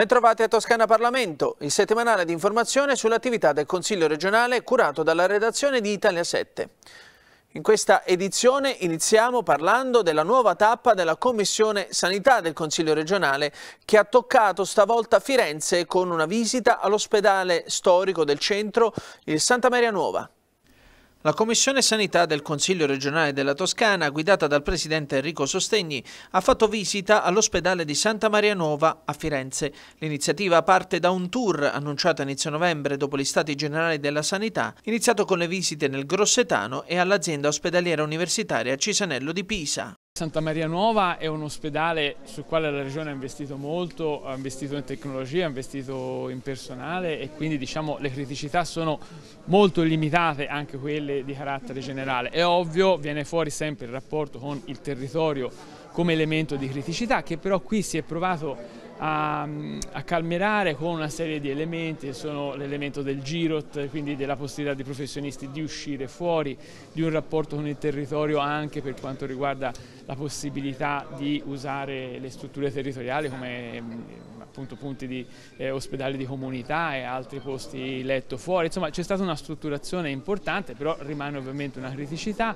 Bentrovati a Toscana Parlamento, il settimanale di informazione sull'attività del Consiglio regionale curato dalla redazione di Italia 7. In questa edizione iniziamo parlando della nuova tappa della Commissione Sanità del Consiglio regionale che ha toccato stavolta Firenze con una visita all'ospedale storico del centro, il Santa Maria Nuova. La Commissione Sanità del Consiglio regionale della Toscana, guidata dal presidente Enrico Sostegni, ha fatto visita all'ospedale di Santa Maria Nova a Firenze. L'iniziativa parte da un tour annunciato a inizio novembre dopo gli Stati Generali della Sanità, iniziato con le visite nel Grossetano e all'azienda ospedaliera universitaria Cisanello di Pisa. Santa Maria Nuova è un ospedale sul quale la Regione ha investito molto, ha investito in tecnologia, ha investito in personale e quindi diciamo, le criticità sono molto limitate, anche quelle di carattere generale. È ovvio, viene fuori sempre il rapporto con il territorio come elemento di criticità che però qui si è provato a, a, calmerare con una serie di elementi che sono l'elemento del girot, quindi della possibilità dei professionisti di uscire fuori, di un rapporto con il territorio anche per quanto riguarda la possibilità di usare le strutture territoriali come mm, appunto punti di eh, ospedali di comunità e altri posti letto fuori, insomma c'è stata una strutturazione importante però rimane ovviamente una criticità,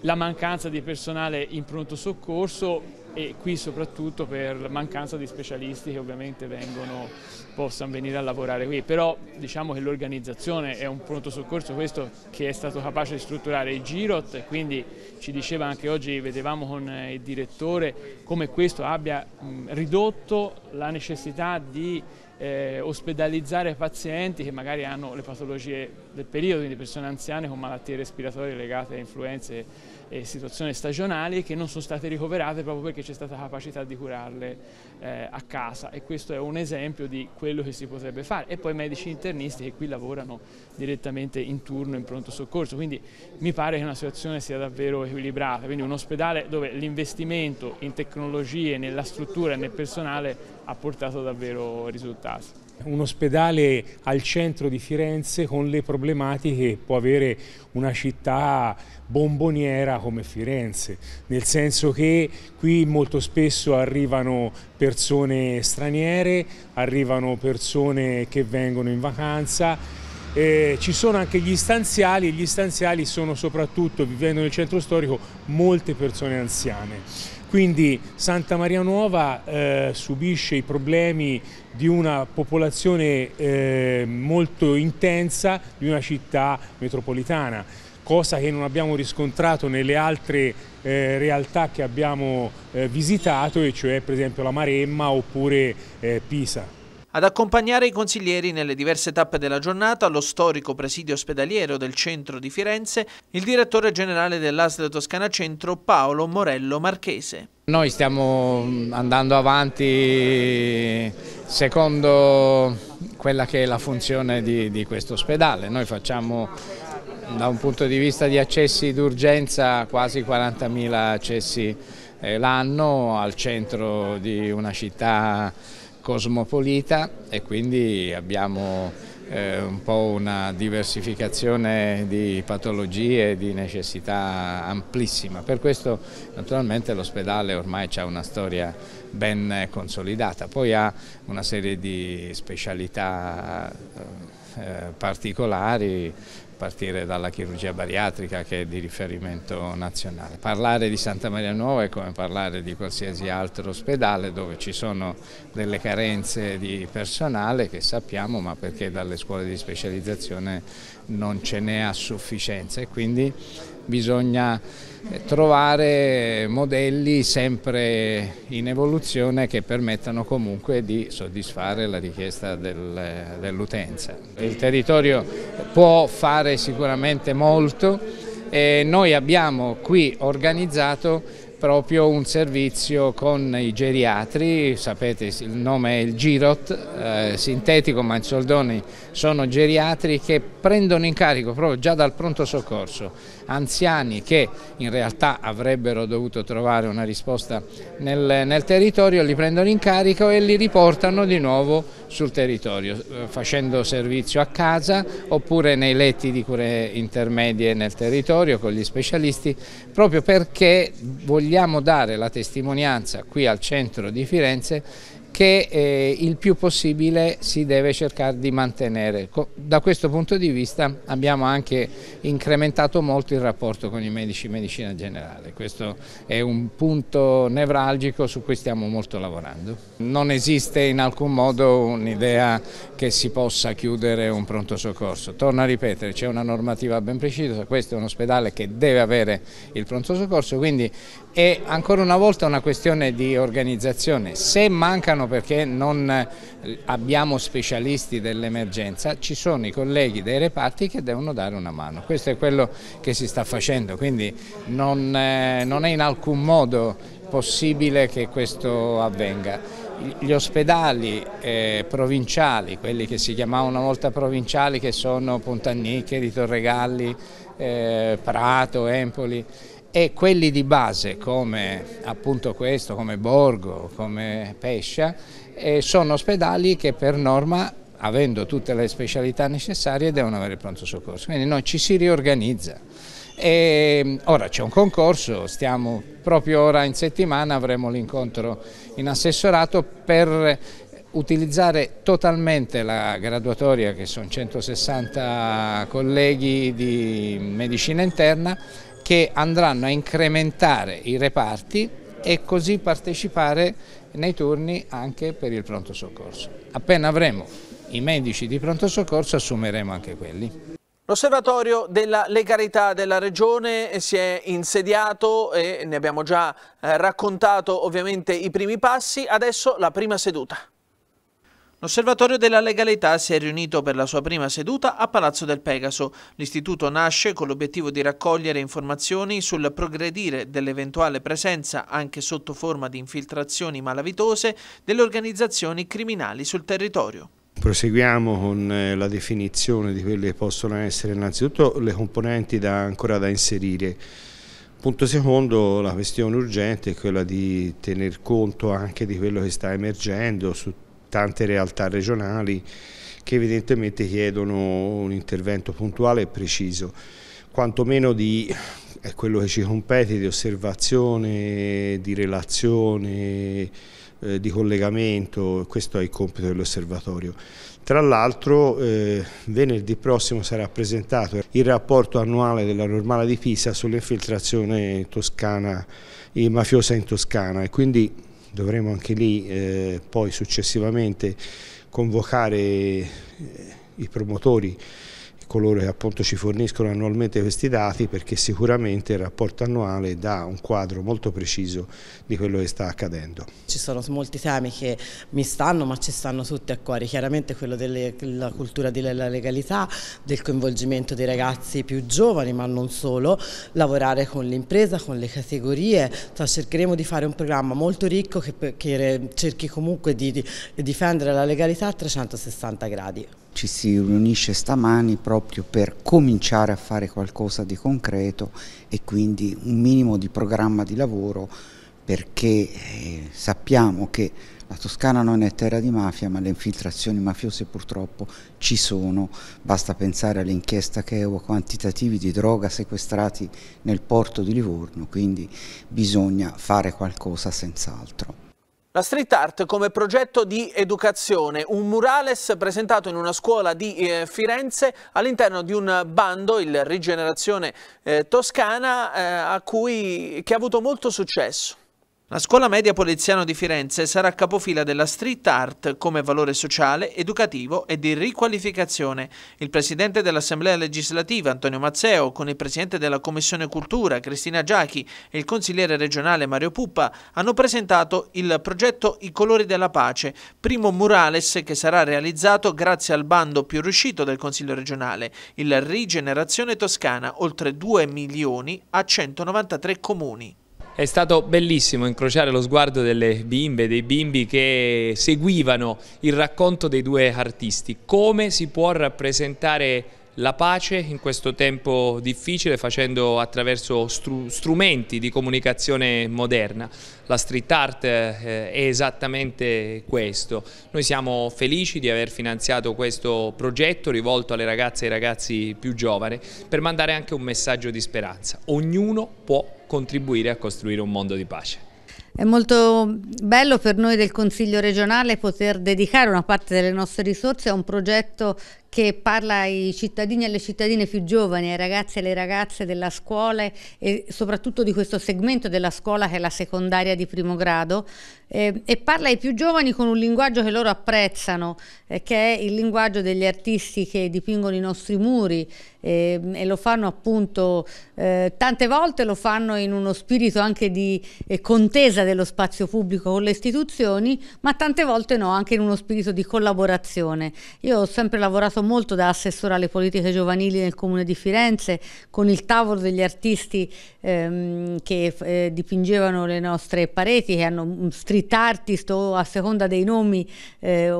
la mancanza di personale in pronto soccorso e qui soprattutto per mancanza di specialisti che ovviamente vengono possano venire a lavorare qui, però diciamo che l'organizzazione è un pronto soccorso questo che è stato capace di strutturare il Girot e quindi ci diceva anche oggi, vedevamo con eh, il direttore come questo abbia ridotto la necessità di eh, ospedalizzare pazienti che magari hanno le patologie del periodo, quindi persone anziane con malattie respiratorie legate a influenze e situazioni stagionali che non sono state ricoverate proprio perché c'è stata capacità di curarle eh, a casa e questo è un esempio di questo quello che si potrebbe fare e poi medici internisti che qui lavorano direttamente in turno in pronto soccorso, quindi mi pare che una situazione sia davvero equilibrata, quindi un ospedale dove l'investimento in tecnologie, nella struttura e nel personale ha portato davvero risultati. Un ospedale al centro di Firenze con le problematiche che può avere una città bomboniera come Firenze, nel senso che qui molto spesso arrivano persone straniere, arrivano persone che vengono in vacanza, eh, ci sono anche gli stanziali e gli stanziali sono soprattutto, vivendo nel centro storico, molte persone anziane. Quindi Santa Maria Nuova eh, subisce i problemi di una popolazione eh, molto intensa di una città metropolitana, cosa che non abbiamo riscontrato nelle altre eh, realtà che abbiamo eh, visitato, e cioè per esempio la Maremma oppure eh, Pisa. Ad accompagnare i consiglieri nelle diverse tappe della giornata, allo storico presidio ospedaliero del centro di Firenze, il direttore generale dell'ASL Toscana Centro Paolo Morello Marchese. Noi stiamo mm, andando avanti secondo quella che è la funzione di, di questo ospedale, noi facciamo da un punto di vista di accessi d'urgenza quasi 40.000 accessi eh, l'anno al centro di una città cosmopolita e quindi abbiamo eh, un po' una diversificazione di patologie e di necessità amplissima. Per questo naturalmente l'ospedale ormai ha una storia ben consolidata, poi ha una serie di specialità eh, particolari partire dalla chirurgia bariatrica che è di riferimento nazionale. Parlare di Santa Maria Nuova è come parlare di qualsiasi altro ospedale dove ci sono delle carenze di personale che sappiamo ma perché dalle scuole di specializzazione non ce n'è a sufficienza e quindi bisogna eh, trovare modelli sempre in evoluzione che permettano comunque di soddisfare la richiesta del, dell'utenza. Il territorio può fare sicuramente molto e noi abbiamo qui organizzato proprio un servizio con i geriatri, sapete il nome è il Girot, eh, sintetico ma in soldoni sono geriatri che prendono in carico proprio già dal pronto soccorso anziani che in realtà avrebbero dovuto trovare una risposta nel, nel territorio, li prendono in carico e li riportano di nuovo sul territorio, eh, facendo servizio a casa oppure nei letti di cure intermedie nel territorio con gli specialisti, proprio perché vogliamo dare la testimonianza qui al centro di Firenze che eh, il più possibile si deve cercare di mantenere. Da questo punto di vista abbiamo anche incrementato molto il rapporto con i medici in medicina generale, questo è un punto nevralgico su cui stiamo molto lavorando. Non esiste in alcun modo un'idea che si possa chiudere un pronto soccorso, torno a ripetere c'è una normativa ben precisa, questo è un ospedale che deve avere il pronto soccorso, quindi è ancora una volta una questione di organizzazione. Se mancano perché non eh, abbiamo specialisti dell'emergenza, ci sono i colleghi dei reparti che devono dare una mano. Questo è quello che si sta facendo, quindi non, eh, non è in alcun modo possibile che questo avvenga gli ospedali eh, provinciali, quelli che si chiamavano una volta provinciali, che sono Pontannicchi, Torregalli, eh, Prato, Empoli, e quelli di base come appunto questo, come Borgo, come Pescia, eh, sono ospedali che per norma avendo tutte le specialità necessarie devono avere pronto soccorso, quindi noi ci si riorganizza. E ora c'è un concorso, stiamo proprio ora in settimana, avremo l'incontro in assessorato per utilizzare totalmente la graduatoria che sono 160 colleghi di medicina interna che andranno a incrementare i reparti e così partecipare nei turni anche per il pronto soccorso. Appena avremo i medici di pronto soccorso assumeremo anche quelli. L'osservatorio della legalità della regione si è insediato e ne abbiamo già eh, raccontato ovviamente i primi passi, adesso la prima seduta. L'Osservatorio della Legalità si è riunito per la sua prima seduta a Palazzo del Pegaso. L'istituto nasce con l'obiettivo di raccogliere informazioni sul progredire dell'eventuale presenza, anche sotto forma di infiltrazioni malavitose, delle organizzazioni criminali sul territorio. Proseguiamo con eh, la definizione di quelle che possono essere innanzitutto le componenti da, ancora da inserire. Punto secondo, la questione urgente è quella di tener conto anche di quello che sta emergendo su tante realtà regionali che evidentemente chiedono un intervento puntuale e preciso, quantomeno di è quello che ci compete di osservazione, di relazione, eh, di collegamento, questo è il compito dell'osservatorio. Tra l'altro eh, venerdì prossimo sarà presentato il rapporto annuale della normale di Pisa sull'infiltrazione eh, mafiosa in Toscana e quindi dovremo anche lì eh, poi successivamente convocare eh, i promotori coloro che appunto ci forniscono annualmente questi dati perché sicuramente il rapporto annuale dà un quadro molto preciso di quello che sta accadendo. Ci sono molti temi che mi stanno ma ci stanno tutti a cuore, chiaramente quello della cultura della legalità, del coinvolgimento dei ragazzi più giovani ma non solo, lavorare con l'impresa, con le categorie, cioè, cercheremo di fare un programma molto ricco che, che cerchi comunque di, di difendere la legalità a 360 gradi ci si riunisce stamani proprio per cominciare a fare qualcosa di concreto e quindi un minimo di programma di lavoro perché eh, sappiamo che la Toscana non è terra di mafia, ma le infiltrazioni mafiose purtroppo ci sono. Basta pensare all'inchiesta che a quantitativi di droga sequestrati nel porto di Livorno, quindi bisogna fare qualcosa senz'altro. La street art come progetto di educazione, un murales presentato in una scuola di eh, Firenze all'interno di un bando, il Rigenerazione eh, Toscana, eh, cui, che ha avuto molto successo. La scuola media poliziano di Firenze sarà capofila della street art come valore sociale, educativo e di riqualificazione. Il presidente dell'Assemblea legislativa Antonio Mazzeo, con il presidente della Commissione Cultura Cristina Giachi e il consigliere regionale Mario Puppa hanno presentato il progetto I colori della pace, primo murales che sarà realizzato grazie al bando più riuscito del Consiglio regionale, il Rigenerazione Toscana, oltre 2 milioni a 193 comuni. È stato bellissimo incrociare lo sguardo delle bimbe, dei bimbi che seguivano il racconto dei due artisti. Come si può rappresentare la pace in questo tempo difficile facendo attraverso str strumenti di comunicazione moderna. La street art eh, è esattamente questo. Noi siamo felici di aver finanziato questo progetto rivolto alle ragazze e ai ragazzi più giovani per mandare anche un messaggio di speranza. Ognuno può contribuire a costruire un mondo di pace. È molto bello per noi del Consiglio regionale poter dedicare una parte delle nostre risorse a un progetto che parla ai cittadini e alle cittadine più giovani, ai ragazzi e alle ragazze della scuola e soprattutto di questo segmento della scuola che è la secondaria di primo grado eh, e parla ai più giovani con un linguaggio che loro apprezzano, eh, che è il linguaggio degli artisti che dipingono i nostri muri eh, e lo fanno appunto eh, tante volte lo fanno in uno spirito anche di eh, contesa dello spazio pubblico con le istituzioni, ma tante volte no, anche in uno spirito di collaborazione. Io ho sempre lavorato molto da assessore alle politiche giovanili nel Comune di Firenze, con il tavolo degli artisti ehm, che eh, dipingevano le nostre pareti, che hanno street artist o a seconda dei nomi eh,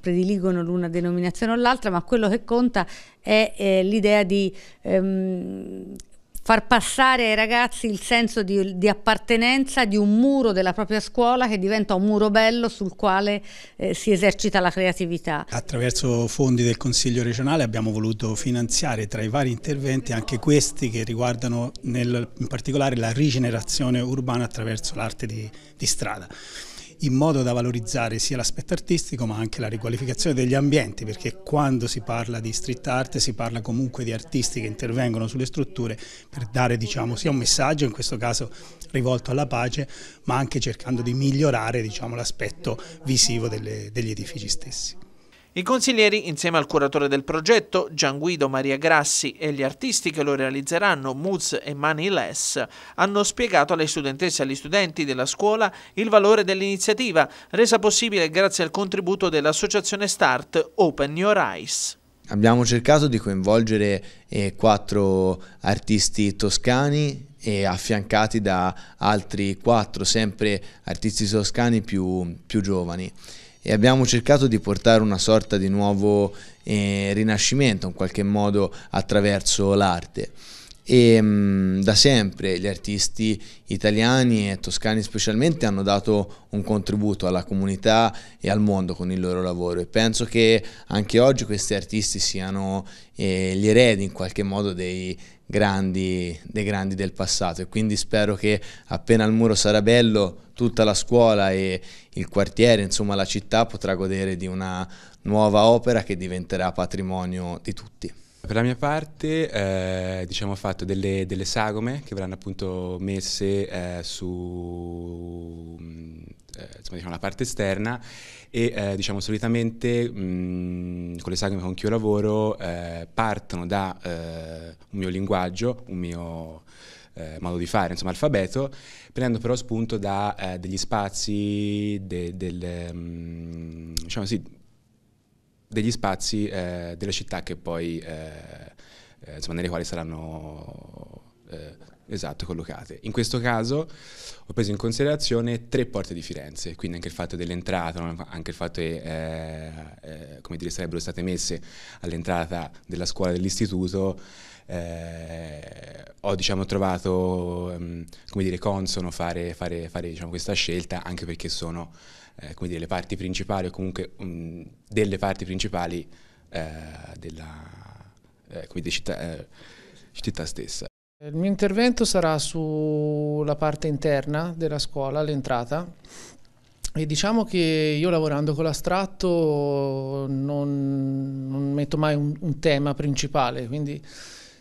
prediligono l'una denominazione o l'altra, ma quello che conta è eh, l'idea di ehm, far passare ai ragazzi il senso di, di, appartenenza di un muro della propria scuola che diventa un muro bello sul quale eh, si esercita la creatività. Attraverso fondi del Consiglio regionale abbiamo voluto finanziare tra i vari interventi anche questi che riguardano nel, in particolare la rigenerazione urbana attraverso l'arte di, di strada in modo da valorizzare sia l'aspetto artistico ma anche la riqualificazione degli ambienti, perché quando si parla di street art si parla comunque di artisti che intervengono sulle strutture per dare diciamo, sia un messaggio, in questo caso rivolto alla pace, ma anche cercando di migliorare diciamo, l'aspetto visivo delle, degli edifici stessi. I consiglieri, insieme al curatore del progetto, Gian Guido Maria Grassi e gli artisti che lo realizzeranno, Muz e Money Less, hanno spiegato alle studentesse e agli studenti della scuola il valore dell'iniziativa, resa possibile grazie al contributo dell'associazione Start Open Your Eyes. Abbiamo cercato di coinvolgere eh, quattro artisti toscani e eh, affiancati da altri quattro, sempre artisti toscani più, più giovani e abbiamo cercato di portare una sorta di nuovo eh, rinascimento in qualche modo attraverso l'arte e mm, da sempre gli artisti italiani e toscani specialmente hanno dato un contributo alla comunità e al mondo con il loro lavoro e penso che anche oggi questi artisti siano eh, gli eredi in qualche modo dei grandi, dei grandi del passato e quindi spero che appena il muro sarà bello tutta la scuola e il quartiere, insomma la città potrà godere di una nuova opera che diventerà patrimonio di tutti. Per la mia parte eh, diciamo, ho fatto delle, delle, sagome che verranno appunto messe eh, su mm, eh, diciamo, parte esterna e eh, diciamo, solitamente mh, mm, con le sagome con cui io lavoro eh, partono da eh, un mio linguaggio, un mio modo di fare, insomma alfabeto, prendendo però spunto da degli spazi, de, del, mh, mm, diciamo sì, degli spazi eh, delle città che poi, eh, eh insomma, nelle quali saranno eh, Esatto, collocate. In questo caso ho preso in considerazione tre porte di Firenze, quindi anche il fatto dell'entrata, anche il fatto che eh, eh, come dire, sarebbero state messe all'entrata della scuola dell'istituto, eh, ho diciamo, trovato mh, ehm, come dire, consono fare, fare, fare diciamo, questa scelta, anche perché sono eh, come dire, le parti principali o comunque mh, mm, delle parti principali eh, della eh, come dire, città, città stessa. Il mio intervento sarà sulla parte interna della scuola, l'entrata. E diciamo che io lavorando con l'astratto non, non, metto mai un, un, tema principale, quindi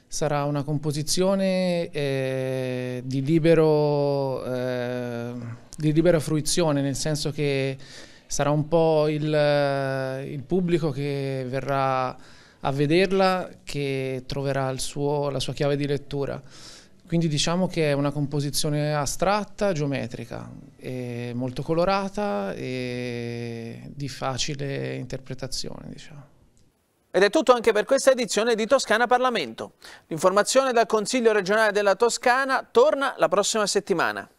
sarà una composizione eh, di, libero, eh, di, libera fruizione, nel senso che sarà un po' il, il pubblico che verrà a vederla che troverà suo, la sua chiave di lettura. Quindi diciamo che è una composizione astratta, geometrica, molto colorata e di facile interpretazione. Diciamo. Ed è tutto anche per questa edizione di Toscana Parlamento. L'informazione dal Consiglio regionale della Toscana torna la prossima settimana.